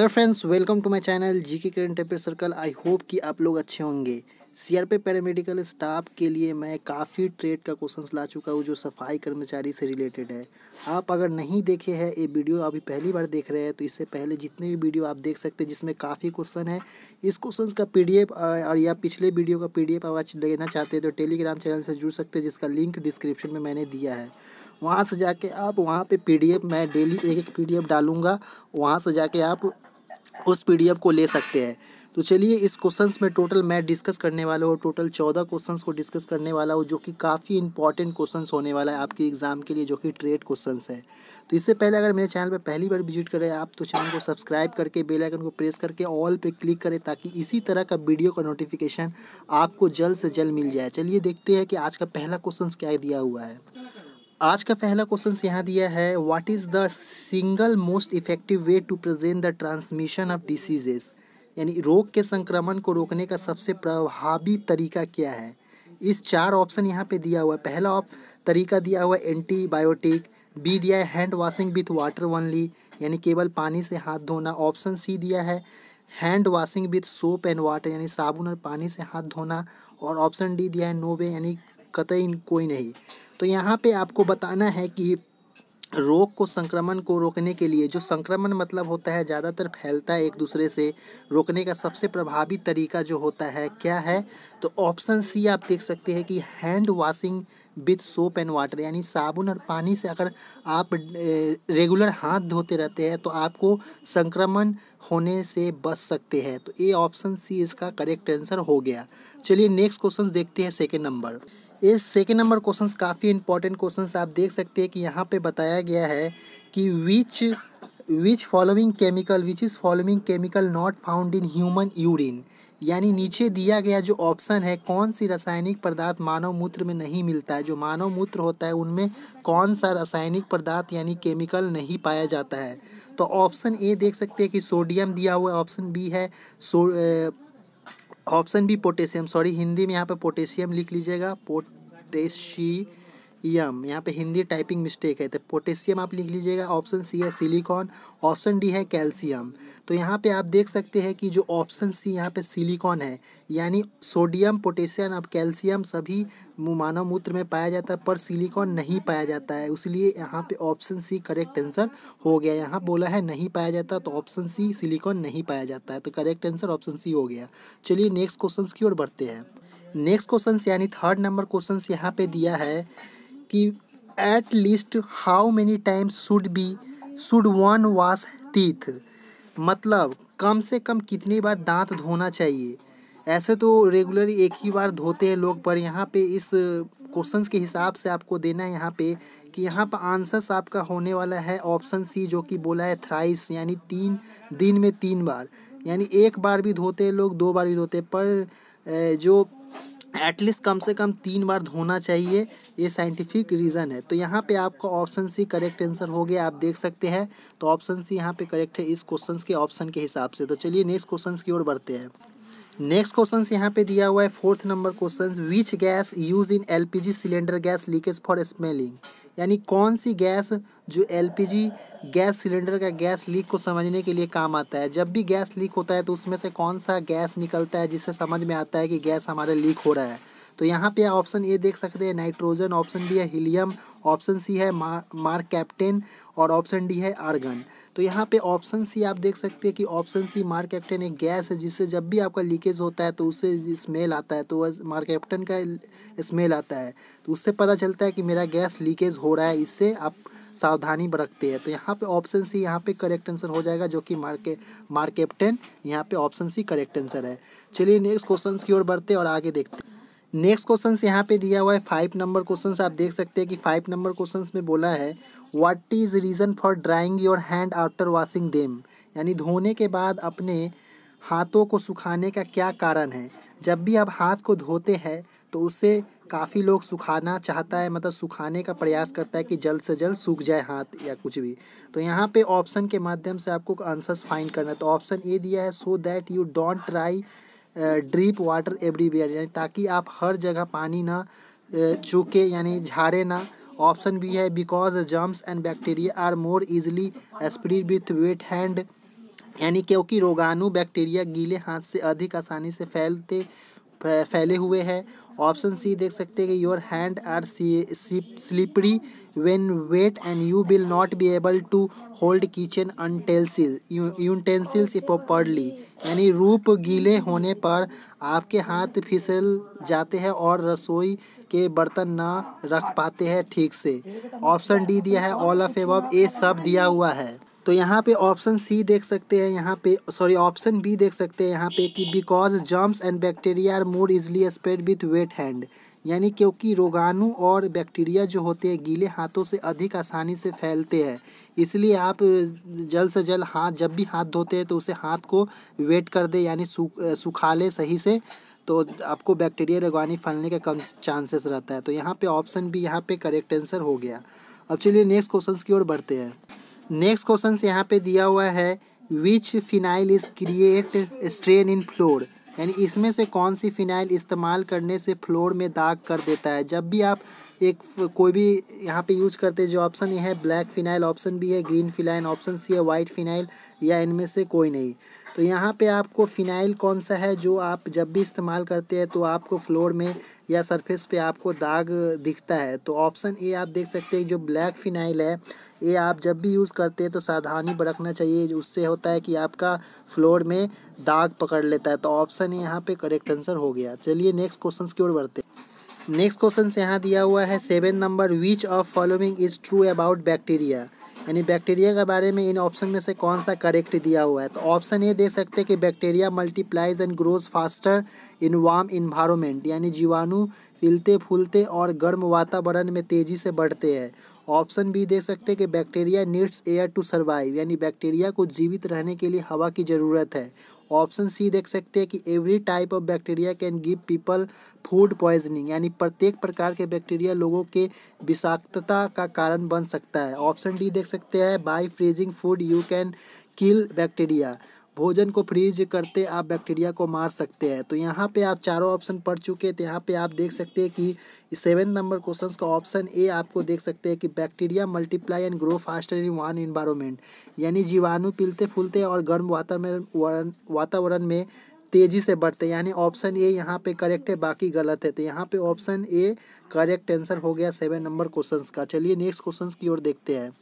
hello friends welcome to my channel G K current affair circle I hope कि आप लोग अच्छे होंगे सीआरपी पैरामेडिकल स्टाफ के लिए मैं काफ़ी ट्रेड का क्वेश्चन ला चुका हूँ जो सफाई कर्मचारी से रिलेटेड है आप अगर नहीं देखे हैं ये वीडियो अभी पहली बार देख रहे हैं तो इससे पहले जितने भी वीडियो आप देख सकते हैं जिसमें काफ़ी क्वेश्चन है इस क्वेश्चन का पी और या पिछले वीडियो का पी डी आप लेना चाहते हैं तो टेलीग्राम चैनल से जुड़ सकते हैं जिसका लिंक डिस्क्रिप्शन में मैंने दिया है वहाँ से जाके आप वहाँ पे पीडीएफ मैं डेली एक एक पीडीएफ डालूँगा वहाँ से जाके आप उस पी को ले सकते हैं तो चलिए इस क्वेश्चंस में टोटल मैं डिस्कस करने वाला हूँ टोटल चौदह क्वेश्चंस को डिस्कस करने वाला हूँ जो कि काफ़ी इंपॉर्टेंट क्वेश्चंस होने वाला है आपके एग्जाम के लिए जो कि ट्रेड क्वेश्चंस है तो इससे पहले अगर मेरे चैनल पर पहली बार विजिट करें आप तो चैनल को सब्सक्राइब करके बेल आइकन को प्रेस करके ऑल पर क्लिक करें ताकि इसी तरह का वीडियो का नोटिफिकेशन आपको जल्द से जल्द मिल जाए चलिए देखते हैं कि आज का पहला क्वेश्चन क्या दिया हुआ है आज का पहला क्वेश्चन यहाँ दिया है what is the single most effective way to present the transmission of diseases यानी रोग के संक्रमण को रोकने का सबसे प्रभावी तरीका क्या है इस चार ऑप्शन यहाँ पे दिया हुआ है पहला ऑप तरीका दिया हुआ है एंटीबायोटिक बी दिया है hand washing with water only यानी केवल पानी से हाथ धोना ऑप्शन सी दिया है hand washing with soap and water यानी साबुन और पानी से हाथ धोना और ऑप्शन डी दिया है नो वे यानी कतई कोई नहीं तो यहाँ पे आपको बताना है कि रोग को संक्रमण को रोकने के लिए जो संक्रमण मतलब होता है ज़्यादातर फैलता है एक दूसरे से रोकने का सबसे प्रभावी तरीका जो होता है क्या है तो ऑप्शन सी आप देख सकते हैं कि hand washing with soap and water यानी साबुन और पानी से अगर आप रेगुलर हाथ धोते रहते हैं तो आपको संक्रमण होने से बच सकते हैं तो ए ऑप्शन सी इसका करेक्ट आंसर हो गया चलिए नेक्स्ट क्वेश्चन देखते हैं सेकेंड नंबर ये सेकेंड नंबर क्वेश्चन काफ़ी इंपॉर्टेंट क्वेश्चन आप देख सकते हैं कि यहाँ पे बताया गया है कि which which following chemical which is following chemical not found in human urine यानी नीचे दिया गया जो ऑप्शन है कौन सी रासायनिक पदार्थ मानव मूत्र में नहीं मिलता है जो मानव मूत्र होता है उनमें कौन सा रासायनिक पदार्थ यानी केमिकल नहीं पाया जाता है तो ऑप्शन ए देख सकते हैं कि सोडियम दिया हुआ है ऑप्शन बी है so A, option B potassium sorry Hindi में यहाँ पे पोटेशियम लिख लीजिएगा पोटेशी यम यहाँ पे हिंदी टाइपिंग मिस्टेक है तो पोटेशियम आप लिख लीजिएगा ऑप्शन सी है सिलिकॉन ऑप्शन डी है कैल्शियम तो यहाँ पे आप देख सकते हैं कि जो ऑप्शन सी यहाँ पे सिलिकॉन है यानी सोडियम पोटेशियम अब कैल्शियम सभी मानव मूत्र में पाया जाता है पर सिलिकॉन नहीं पाया जाता है इसलिए यहाँ पे ऑप्शन सी करेक्ट आंसर हो गया यहाँ बोला है नहीं पाया जाता तो ऑप्शन सी सिलिकॉन नहीं पाया जाता है तो करेक्ट आंसर ऑप्शन सी हो गया चलिए नेक्स्ट क्वेश्चन की ओर बढ़ते हैं नेक्स्ट क्वेश्चन यानी थर्ड नंबर क्वेश्चन यहाँ पे दिया है कि at least how many times should be should one wash teeth मतलब कम से कम कितनी बार दांत धोना चाहिए ऐसे तो रेगुलरली एक ही बार धोते हैं लोग पर यहाँ पे इस क्वेश्चंस के हिसाब से आपको देना है यहाँ पे कि यहाँ पर आंसर्स आपका होने वाला है ऑप्शन सी जो कि बोला है थ्राइस यानी तीन दिन में तीन बार यानी एक बार भी धोते हैं लोग दो बार भी धोते पर जो एटलीस्ट कम से कम तीन बार धोना चाहिए ये साइंटिफिक रीज़न है तो यहाँ पे आपका ऑप्शन सी करेक्ट आंसर हो गया आप देख सकते हैं तो ऑप्शन सी यहाँ पे करेक्ट है इस क्वेश्चन के ऑप्शन के हिसाब से तो चलिए नेक्स्ट क्वेश्चन की ओर बढ़ते हैं नेक्स्ट क्वेश्चन यहाँ पे दिया हुआ है fourth number question which gas use in L cylinder gas leakage for smelling यानी कौन सी गैस जो एलपीजी गैस सिलेंडर का गैस लीक को समझने के लिए काम आता है जब भी गैस लीक होता है तो उसमें से कौन सा गैस निकलता है जिससे समझ में आता है कि गैस हमारे लीक हो रहा है तो यहाँ पे ऑप्शन ए देख सकते हैं नाइट्रोजन ऑप्शन बी है हीलियम ऑप्शन सी है मार्क कैप्टन और ऑप्शन डी है आर्गन तो यहाँ पे ऑप्शन सी आप देख सकते हैं कि ऑप्शन सी कैप्टन एक गैस है जिससे जब भी आपका लीकेज होता है तो उससे स्मेल आता है तो वह कैप्टन का स्मेल आता है तो उससे पता चलता है कि मेरा गैस लीकेज हो रहा है इससे आप सावधानी बरतते हैं तो यहाँ पे ऑप्शन सी यहाँ पे करेक्ट आंसर हो जाएगा जो कि मार्के मार्केप्टन यहाँ पे ऑप्शन सी करेक्ट आंसर है चलिए नेक्स्ट क्वेश्चन की ओर बढ़ते और आगे देखते हैं नेक्स्ट क्वेश्चन यहाँ पे दिया हुआ है फाइव नंबर क्वेश्चन आप देख सकते हैं कि फाइव नंबर क्वेश्चन में बोला है what is reason for drying your hand after washing them यानी धोने के बाद अपने हाथों को सुखाने का क्या कारण है जब भी आप हाथ को धोते हैं तो उसे काफ़ी लोग सुखाना चाहता है मतलब सुखाने का प्रयास करता है कि जल्द से जल्द सूख जाए हाथ या कुछ भी तो यहाँ पे ऑप्शन के माध्यम से आपको आंसर्स फाइंड करना तो ऑप्शन ए दिया है so that you don't try drip water everywhere यानी ताकि आप हर जगह पानी ना चूके यानी झाड़े ना ऑप्शन भी है because germs and bacteria are more easily spread with wet hand यानी क्योंकि रोगाणु बैक्टीरिया गीले हाथ से अधिक आसानी से फैलते फैले हुए हैं ऑप्शन सी देख सकते हैं कि your hand are slippery when wet and you will not be able to hold kitchen utensil utensils properly यानी रूप गीले होने पर आपके हाथ फिसल जाते हैं और रसोई के बर्तन ना रख पाते हैं ठीक से ऑप्शन डी दिया है ऑल ऑफ एब ए सब दिया हुआ है तो यहाँ पे ऑप्शन सी देख सकते हैं यहाँ पे सॉरी ऑप्शन बी देख सकते हैं यहाँ पे कि because germs and bacteria are more easily spread with wet hand यानी क्योंकि रोगाणु और बैक्टीरिया जो होते हैं गीले हाथों से अधिक आसानी से फैलते हैं इसलिए आप जल्द से जल्द हाथ जब भी हाथ धोते हैं तो उसे हाथ को वेट कर दे यानी सुखा ले सही से तो आपको बैक्टीरिया रोगानी फैलने का कम चांसेस रहता है तो यहाँ पे ऑप्शन भी यहाँ पे करेक्ट आंसर हो गया अब चलिए नेक्स्ट क्वेश्चन की ओर बढ़ते हैं नेक्स्ट क्वेश्चन यहाँ पे दिया हुआ है which phenyl is create strain in floor यानी इसमें से कौन सी फिनाइल इस्तेमाल करने से फ्लोर में दाग कर देता है जब भी आप एक कोई भी यहाँ पे यूज करते जो ऑप्शन ये है ब्लैक फिनाइल ऑप्शन भी है ग्रीन फिनाइल ऑप्शन सी है वाइट फिनाइल या इनमें से कोई नहीं तो यहाँ पे आपको फिनाइल कौन सा है जो आप जब भी इस्तेमाल करते हैं तो आपको फ्लोर में या सरफेस पे आपको दाग दिखता है तो ऑप्शन ए आप देख सकते हैं जो ब्लैक फिनाइल है ये आप जब भी यूज़ करते हैं तो सावधानी बरतना चाहिए उससे होता है कि आपका फ्लोर में दाग पकड़ लेता है तो ऑप्शन ए यहाँ पे करेक्ट आंसर हो गया चलिए नेक्स्ट क्वेश्चन की ओर बढ़ते हैं नेक्स्ट क्वेश्चन से यहाँ दिया हुआ है seven number which of following is true about bacteria यानी बैक्टीरिया के बारे में इन ऑप्शन में से कौन सा करेक्ट दिया हुआ है तो ऑप्शन ये दे सकते हैं कि bacteria multiplies and grows faster in warm environment यानी जीवाणु फैलते फूलते और गर्म वातावरण में तेज़ी से बढ़ते हैं ऑप्शन बी दे सकते हैं कि bacteria needs air to survive यानी बैक्टीरिया को जीवित रहने के लिए हवा की ज़रूरत है ऑप्शन सी देख सकते हैं कि every type of bacteria can give people food poisoning यानी प्रत्येक प्रकार के बैक्टीरिया लोगों के विषाक्तता का कारण बन सकता है ऑप्शन डी देख सकते हैं by freezing food you can kill bacteria भोजन को फ्रीज करते आप बैक्टीरिया को मार सकते हैं तो यहाँ पे आप चारों ऑप्शन पढ़ चुके हैं तो यहाँ पे आप देख सकते हैं कि सेवन नंबर क्वेश्चंस का ऑप्शन ए आपको देख सकते हैं कि bacteria multiply and grow faster in one environment यानी जीवाणु पिलते फूलते और गर्म वातावरण वातावरण में तेज़ी से बढ़ते यानी ऑप्शन ए यहाँ पे करेक्ट है बाकी गलत है तो यहाँ पे ऑप्शन ए करेक्ट आंसर हो गया सेवन नंबर क्वेश्चंस का चलिए नेक्स्ट क्वेश्चंस की ओर देखते हैं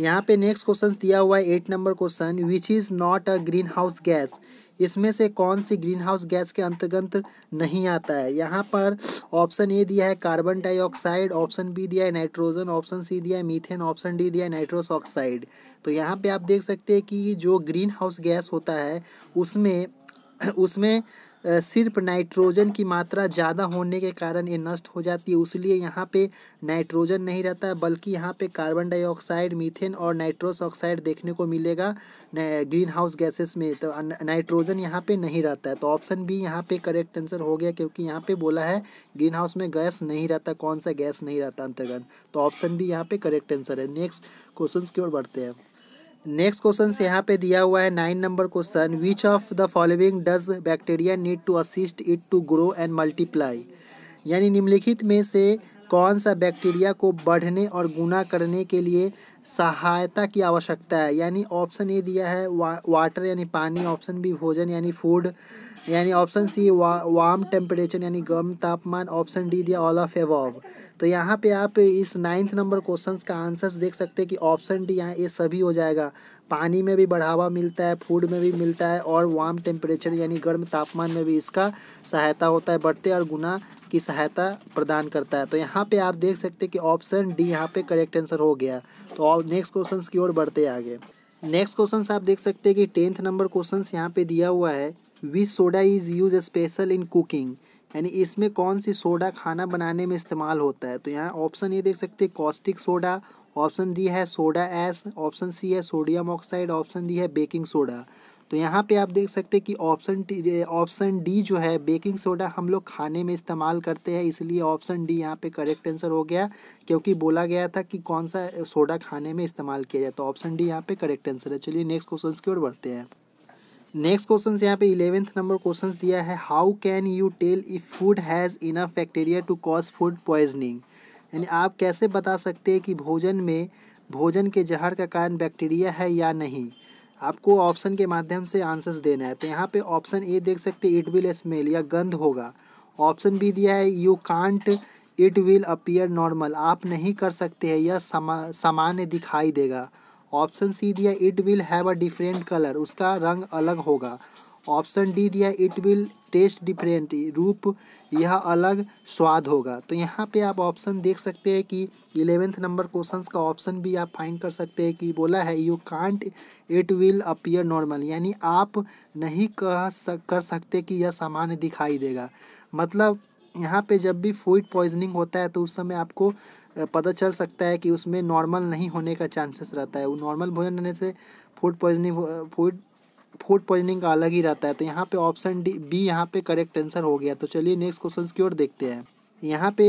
यहाँ पे नेक्स्ट क्वेश्चन दिया हुआ है eight number question which is not a greenhouse gas इसमें से कौन सी ग्रीन हाउस गैस के अंतर्गत नहीं आता है यहाँ पर ऑप्शन ए दिया है कार्बन डाइऑक्साइड ऑप्शन बी दिया है नाइट्रोजन ऑप्शन सी दिया है मीथेन ऑप्शन डी दिया है नाइट्रोस ऑक्साइड तो यहाँ पे आप देख सकते हैं कि जो ग्रीन हाउस गैस होता है उसमें उसमें सिर्फ नाइट्रोजन की मात्रा ज़्यादा होने के कारण ये नष्ट हो जाती है इसलिए यहाँ पे नाइट्रोजन नहीं रहता है बल्कि यहाँ पे कार्बन डाइऑक्साइड मीथेन और नाइट्रोस ऑक्साइड देखने को मिलेगा ग्रीन हाउस गैसेस में तो नाइट्रोजन यहाँ पे नहीं रहता है तो ऑप्शन बी यहाँ पे करेक्ट आंसर हो गया क्योंकि यहाँ पे बोला है ग्रीन हाउस में गैस नहीं रहता कौन सा गैस नहीं रहता अंतर्गत तो ऑप्शन बी यहाँ पे करेक्ट आंसर है नेक्स्ट क्वेश्चन की ओर बढ़ते हैं नेक्स्ट क्वेश्चन यहाँ पे दिया हुआ है nine number question which of the following does bacteria need to assist it to grow and multiply यानी निम्नलिखित में से कौन सा बैक्टीरिया को बढ़ने और गुना करने के लिए सहायता की आवश्यकता है यानी ऑप्शन ए दिया है वा, वाटर यानी पानी ऑप्शन बी भोजन यानी फूड यानी ऑप्शन सी वा, वार्म टेम्परेचर यानी गर्म तापमान ऑप्शन डी दिया ऑल ऑफ एवॉव तो यहाँ पे आप इस नाइन्थ नंबर क्वेश्चंस का आंसर्स देख सकते हैं कि ऑप्शन डी यहाँ ये सभी हो जाएगा पानी में भी बढ़ावा मिलता है फूड में भी मिलता है और वार्म टेम्परेचर यानी गर्म तापमान में भी इसका सहायता होता है बढ़ते और गुना की सहायता प्रदान करता है तो यहाँ पे आप देख सकते हैं कि ऑप्शन डी यहाँ पे करेक्ट आंसर हो गया तो नेक्स्ट क्वेश्चन की ओर बढ़ते आगे नेक्स्ट क्वेश्चन आप देख सकते हैं कि टेंथ नंबर क्वेश्चन यहाँ पे दिया हुआ है which soda is use special in cooking यानी इसमें कौन सी सोडा खाना बनाने में इस्तेमाल होता है तो यहाँ ऑप्शन ये देख सकते हैं कॉस्टिक सोडा ऑप्शन दी है सोडा एस ऑप्शन सी है सोडियम ऑक्साइड ऑप्शन दी है बेकिंग सोडा तो यहाँ पे आप देख सकते हैं कि ऑप्शन ऑप्शन डी जो है बेकिंग सोडा हम लोग खाने में इस्तेमाल करते हैं इसलिए ऑप्शन डी यहाँ पे करेक्ट आंसर हो गया क्योंकि बोला गया था कि कौन सा सोडा खाने में इस्तेमाल किया जाए तो ऑप्शन डी यहाँ पे करेक्ट आंसर है चलिए नेक्स्ट क्वेश्चन की ओर बढ़ते हैं नेक्स्ट क्वेश्चन यहाँ पे इलेवेंथ नंबर क्वेश्चन दिया है how can you tell if food has enough bacteria to cause food poisoning यानी आप कैसे बता सकते हैं कि भोजन में भोजन के जहर का कारण बैक्टीरिया है या नहीं आपको ऑप्शन के माध्यम से आंसर्स देना है तो यहाँ पे ऑप्शन ए देख सकते इट विल स्मेल या गंध होगा ऑप्शन बी दिया है you can't it will appear normal आप नहीं कर सकते हैं यह समा सामान्य दिखाई देगा ऑप्शन सी दिया it will have a different colour उसका रंग अलग होगा ऑप्शन डी दिया इट विल टेस्ट डिफरेंट रूप यह अलग स्वाद होगा तो यहाँ पे आप ऑप्शन देख सकते हैं कि इलेवेंथ नंबर क्वेश्चन का ऑप्शन भी आप फाइंड कर सकते हैं कि बोला है you can't it will appear normal यानी आप नहीं कह सक, कर सकते कि यह सामान्य दिखाई देगा मतलब यहाँ पे जब भी फूड पॉइजनिंग होता है तो उस समय आपको पता चल सकता है कि उसमें नॉर्मल नहीं होने का चांसेस रहता है वो नॉर्मल भोजन रहने से food poisoning food food poisoning का अलग ही रहता है तो यहाँ पे ऑप्शन डी बी यहाँ पे करेक्ट आंसर हो गया तो चलिए नेक्स्ट क्वेश्चन की ओर देखते हैं यहाँ पे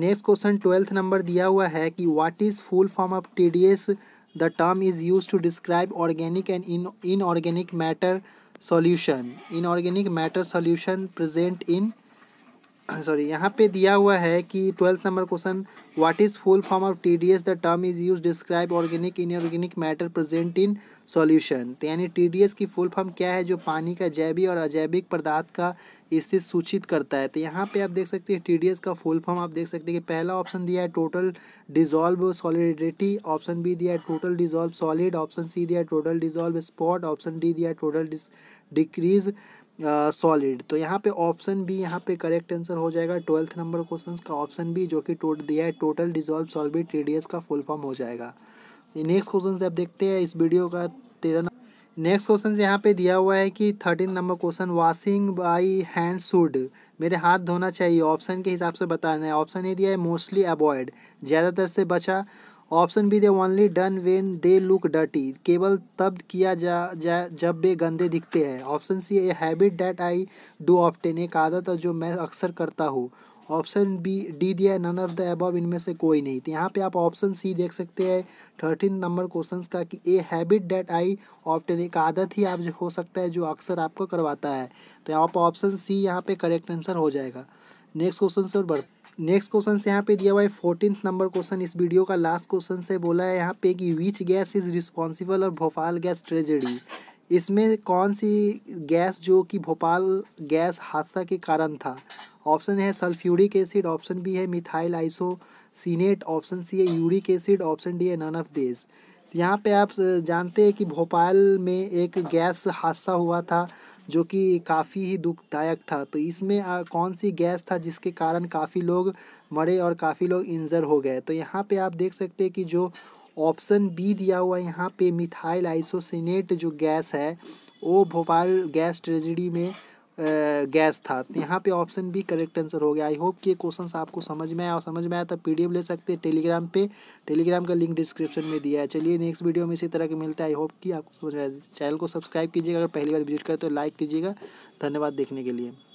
नेक्स्ट क्वेश्चन ट्वेल्थ नंबर दिया हुआ है कि what is full form of T D S the term is use to describe organic and in inorganic matter solution inorganic matter solution present in sorry यहाँ पे दिया हुआ है कि twelfth number question what is full form of T D S the term is use describe organic inorganic matter present in solution तो यानी T D S की full form क्या है जो पानी का जैविक और अजैविक पदार्थ का स्थित सूचित करता है तो यहाँ पे आप देख सकते हैं टी डी एस का फुल फॉर्म आप देख सकते हैं कि पहला ऑप्शन दिया है total dissolve solidity option B दिया है total dissolve solid option C दिया है total dissolve spot option D दिया है टोटल डिक्रीज सॉलिड तो यहाँ पे ऑप्शन बी यहाँ पे करेक्ट आंसर हो जाएगा ट्वेल्थ नंबर क्वेश्चन का ऑप्शन बी जो कि टोट दिया है टोटल डिजॉल्व डी एस का फुल फॉर्म हो जाएगा नेक्स्ट क्वेश्चन से आप देखते हैं इस वीडियो का तेरह नेक्स्ट क्वेश्चन यहाँ पे दिया हुआ है कि thirteen number question washing by hand should मेरे हाथ धोना चाहिए ऑप्शन के हिसाब से बताना है ऑप्शन ये दिया है मोस्टली अवॉइड ज़्यादातर से बचा option B they only done when they look dirty केवल तब किया जा, जा जब वे गंदे दिखते हैं option C a habit that I do often एक आदत है जो मैं अक्सर करता हूँ ऑप्शन बी डी दिया है नन ऑफ द एबव इनमें से कोई नहीं तो यहाँ पे आप ऑप्शन सी देख सकते हैं थर्टीन नंबर क्वेश्चन का कि a habit that I often एक आदत ही आप जो हो सकता है जो अक्सर आपको करवाता है तो आप ऑप्शन सी यहाँ पे करेक्ट आंसर हो जाएगा नेक्स्ट क्वेश्चन से और बढ़ नेक्स्ट क्वेश्चन से यहाँ पे दिया हुआ है फोर्टीन नंबर क्वेश्चन इस वीडियो का लास्ट क्वेश्चन से बोला है यहाँ पे कि विच गैस इज रिस्पॉन्सिबल और भोपाल गैस ट्रेजेडी इसमें कौन सी गैस जो कि भोपाल गैस हादसा के कारण था ऑप्शन है सल्फ्यूरिक एसिड ऑप्शन बी है methyl isocyanate option C है यूरिक एसिड ऑप्शन डी है नन ऑफ देश यहाँ पे आप जानते हैं कि भोपाल में एक गैस हादसा हुआ था जो कि काफ़ी ही दुखदायक था तो इसमें कौन सी गैस था जिसके कारण काफ़ी लोग मरे और काफ़ी लोग इंजर हो गए तो यहाँ पे आप देख सकते हैं कि जो ऑप्शन बी दिया हुआ यहाँ पे मिथाइल आइसोसिनेट जो गैस है वो भोपाल गैस ट्रेजिडी में गैस था तो यहाँ पे ऑप्शन बी करेक्ट आंसर हो गया आई होप कि ये क्वेश्चन आपको समझ में आया और समझ में आया तो पीडीएफ ले सकते हैं टेलीग्राम पे टेलीग्राम का लिंक डिस्क्रिप्शन में दिया है चलिए नेक्स्ट वीडियो में इसी तरह के मिलते हैं आई होप कि आपको समझ में आया चैनल को सब्सक्राइब कीजिएगा अगर पहली बार विजिट करें तो लाइक कीजिएगा धन्यवाद देखने के लिए